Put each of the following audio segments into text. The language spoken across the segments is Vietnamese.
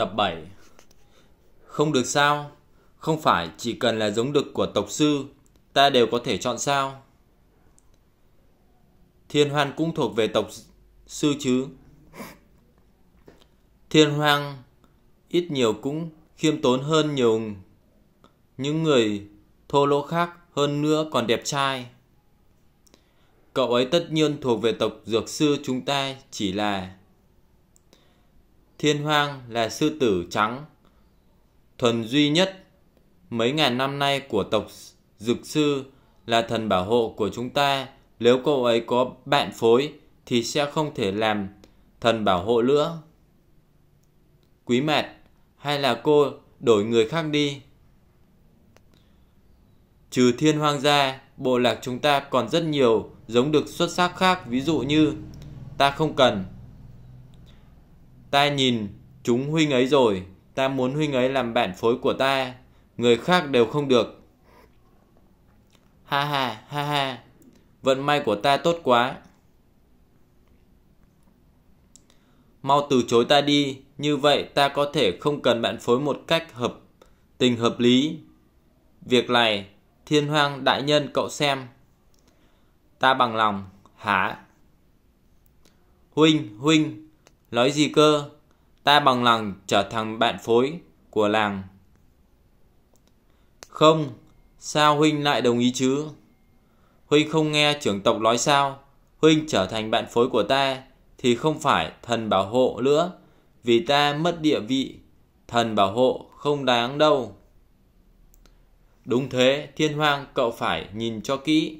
Tập 7 Không được sao? Không phải chỉ cần là giống đực của tộc sư, ta đều có thể chọn sao? Thiên hoan cũng thuộc về tộc sư chứ? Thiên hoang ít nhiều cũng khiêm tốn hơn nhiều những người thô lỗ khác hơn nữa còn đẹp trai. Cậu ấy tất nhiên thuộc về tộc dược sư chúng ta chỉ là Thiên Hoang là sư tử trắng thuần duy nhất mấy ngàn năm nay của tộc Dực Sư là thần bảo hộ của chúng ta. Nếu cậu ấy có bạn phối thì sẽ không thể làm thần bảo hộ nữa. Quý mạt, hay là cô đổi người khác đi? Trừ thiên hoang ra, bộ lạc chúng ta còn rất nhiều giống được xuất sắc khác ví dụ như ta không cần Ta nhìn chúng huynh ấy rồi, ta muốn huynh ấy làm bản phối của ta, người khác đều không được. Ha ha, ha ha, vận may của ta tốt quá. Mau từ chối ta đi, như vậy ta có thể không cần bạn phối một cách hợp tình hợp lý. Việc này, thiên hoang đại nhân cậu xem. Ta bằng lòng, hả? Huynh, huynh, Nói gì cơ? Ta bằng lòng trở thành bạn phối của làng. Không, sao Huynh lại đồng ý chứ? Huynh không nghe trưởng tộc nói sao? Huynh trở thành bạn phối của ta thì không phải thần bảo hộ nữa vì ta mất địa vị. Thần bảo hộ không đáng đâu. Đúng thế, thiên hoang cậu phải nhìn cho kỹ.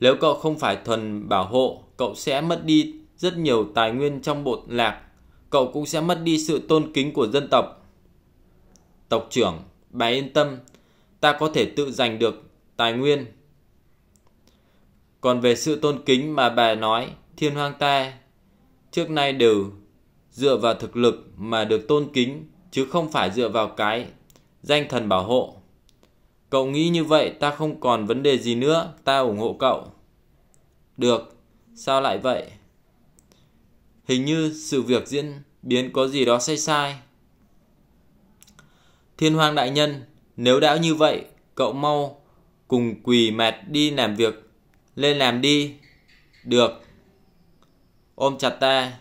Nếu cậu không phải thần bảo hộ, cậu sẽ mất đi rất nhiều tài nguyên trong bộ lạc, cậu cũng sẽ mất đi sự tôn kính của dân tộc. Tộc trưởng, bà yên tâm, ta có thể tự giành được tài nguyên. Còn về sự tôn kính mà bà nói, thiên hoang ta trước nay đều dựa vào thực lực mà được tôn kính chứ không phải dựa vào cái danh thần bảo hộ. Cậu nghĩ như vậy ta không còn vấn đề gì nữa, ta ủng hộ cậu. Được, sao lại vậy? Hình như sự việc diễn biến có gì đó sai sai. Thiên hoàng đại nhân, nếu đã như vậy, cậu mau cùng quỳ mệt đi làm việc. Lên làm đi. Được. Ôm chặt ta.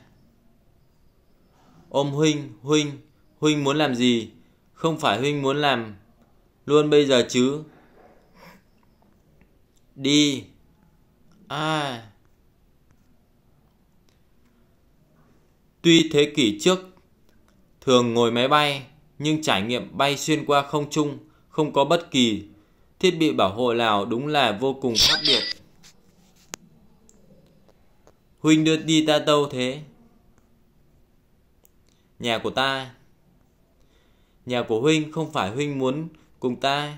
Ôm huynh, huynh, huynh muốn làm gì? Không phải huynh muốn làm luôn bây giờ chứ. Đi. À... Tuy thế kỷ trước thường ngồi máy bay, nhưng trải nghiệm bay xuyên qua không trung không có bất kỳ thiết bị bảo hộ nào đúng là vô cùng khác biệt. Huynh đưa đi ta đâu thế? Nhà của ta. Nhà của Huynh không phải Huynh muốn cùng ta. Á.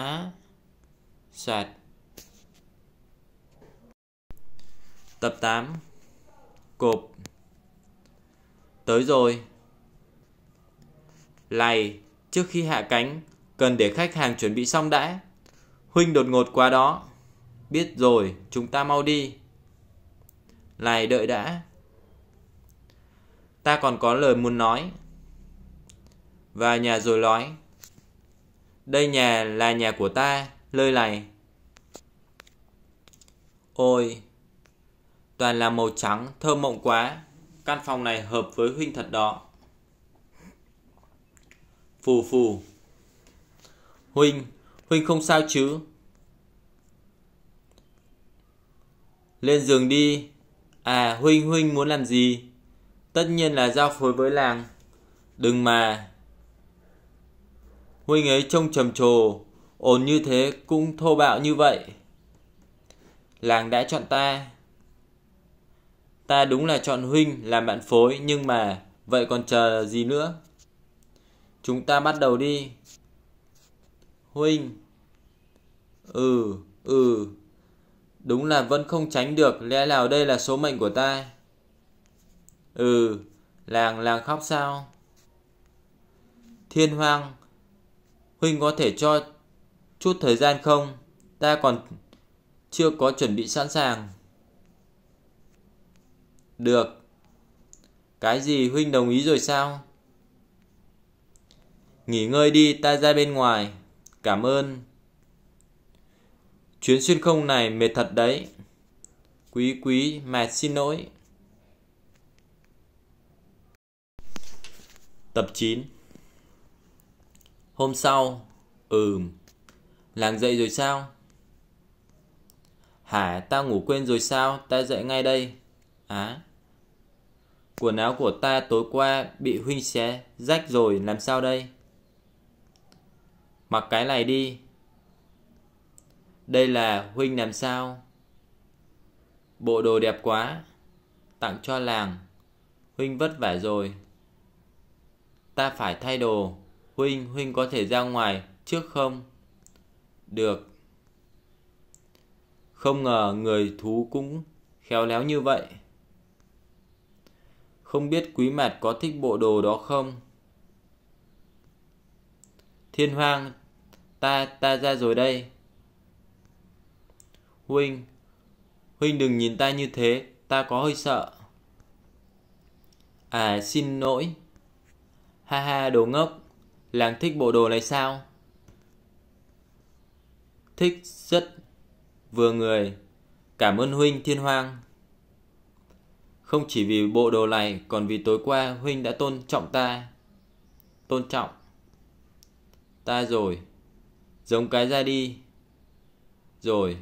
À, Soạt. Tập 8 Cộp tới rồi. Lầy, trước khi hạ cánh, cần để khách hàng chuẩn bị xong đã. Huynh đột ngột qua đó. Biết rồi, chúng ta mau đi. Lầy đợi đã. Ta còn có lời muốn nói. Và nhà rồi nói. Đây nhà là nhà của ta, lơi này. Ôi, toàn là màu trắng, thơm mộng quá. Căn phòng này hợp với huynh thật đó Phù phù Huynh Huynh không sao chứ Lên giường đi À huynh huynh muốn làm gì Tất nhiên là giao phối với làng Đừng mà Huynh ấy trông trầm trồ Ổn như thế cũng thô bạo như vậy Làng đã chọn ta Ta đúng là chọn huynh làm bạn phối nhưng mà vậy còn chờ gì nữa? Chúng ta bắt đầu đi. Huynh. Ừ, ừ. Đúng là vẫn không tránh được, lẽ nào đây là số mệnh của ta. Ừ, làng làng khóc sao? Thiên hoang, huynh có thể cho chút thời gian không? Ta còn chưa có chuẩn bị sẵn sàng. Được. Cái gì huynh đồng ý rồi sao? Nghỉ ngơi đi, ta ra bên ngoài. Cảm ơn. Chuyến xuyên không này mệt thật đấy. Quý quý, mệt xin lỗi. Tập 9 Hôm sau Ừm Làng dậy rồi sao? Hả, tao ngủ quên rồi sao? Ta dậy ngay đây. Á. À. Quần áo của ta tối qua bị huynh xé rách rồi làm sao đây? Mặc cái này đi. Đây là huynh làm sao? Bộ đồ đẹp quá. Tặng cho làng. Huynh vất vả rồi. Ta phải thay đồ. Huynh, huynh có thể ra ngoài trước không? Được. Không ngờ người thú cũng khéo léo như vậy. Không biết quý mạt có thích bộ đồ đó không? Thiên hoang, ta, ta ra rồi đây. Huynh, Huynh đừng nhìn ta như thế, ta có hơi sợ. À, xin lỗi. Ha ha, đồ ngốc, làng thích bộ đồ này sao? Thích rất vừa người. Cảm ơn Huynh Thiên Hoang. Không chỉ vì bộ đồ này còn vì tối qua Huynh đã tôn trọng ta. Tôn trọng. Ta rồi. Giống cái ra đi. Rồi.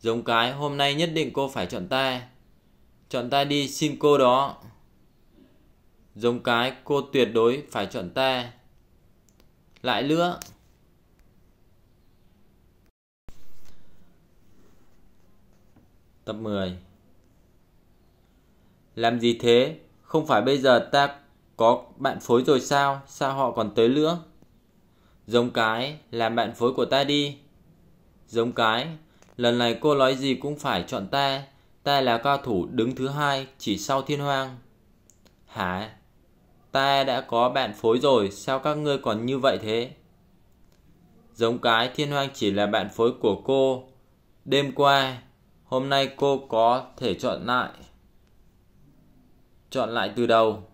Giống cái hôm nay nhất định cô phải chọn ta. Chọn ta đi xin cô đó. Giống cái cô tuyệt đối phải chọn ta. Lại nữa. Tập 10 làm gì thế? Không phải bây giờ ta có bạn phối rồi sao? Sao họ còn tới nữa? Giống cái, làm bạn phối của ta đi. Giống cái, lần này cô nói gì cũng phải chọn ta. Ta là cao thủ đứng thứ hai chỉ sau thiên hoang. Hả? Ta đã có bạn phối rồi, sao các ngươi còn như vậy thế? Giống cái thiên hoang chỉ là bạn phối của cô. Đêm qua, hôm nay cô có thể chọn lại. Chọn lại từ đầu.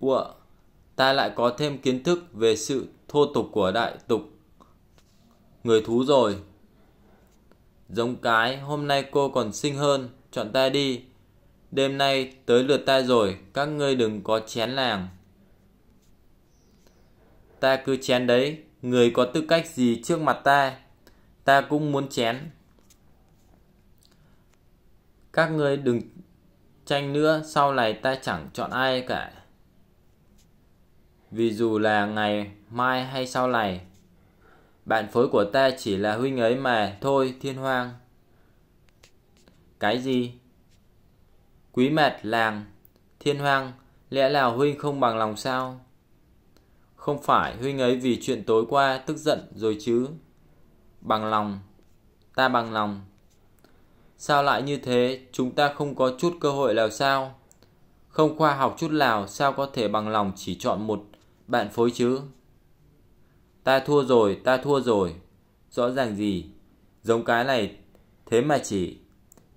Ủa, ta lại có thêm kiến thức về sự thô tục của đại tục. Người thú rồi. Giống cái, hôm nay cô còn xinh hơn, chọn ta đi. Đêm nay tới lượt ta rồi, các ngươi đừng có chén làng. Ta cứ chén đấy, người có tư cách gì trước mặt ta, ta cũng muốn chén. Các ngươi đừng tranh nữa sau này ta chẳng chọn ai cả vì dù là ngày mai hay sau này bạn phối của ta chỉ là huynh ấy mà thôi thiên hoang cái gì quý mệt làng thiên hoang lẽ nào huynh không bằng lòng sao không phải huynh ấy vì chuyện tối qua tức giận rồi chứ bằng lòng ta bằng lòng Sao lại như thế, chúng ta không có chút cơ hội nào sao? Không khoa học chút nào sao có thể bằng lòng chỉ chọn một bạn phối chứ? Ta thua rồi, ta thua rồi. Rõ ràng gì? Giống cái này, thế mà chỉ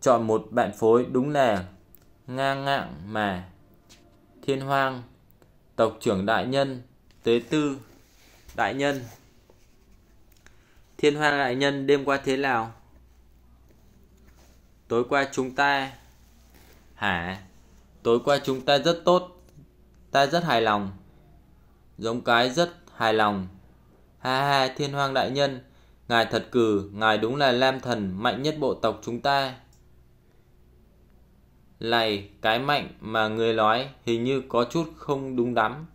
chọn một bạn phối đúng là ngang ngạng mà. Thiên hoang, tộc trưởng đại nhân, tế tư, đại nhân. Thiên hoang đại nhân đêm qua thế nào? Tối qua chúng ta Hả Tối qua chúng ta rất tốt Ta rất hài lòng Giống cái rất hài lòng Ha ha thiên hoàng đại nhân Ngài thật cử Ngài đúng là lam thần mạnh nhất bộ tộc chúng ta lầy cái mạnh mà người nói Hình như có chút không đúng đắn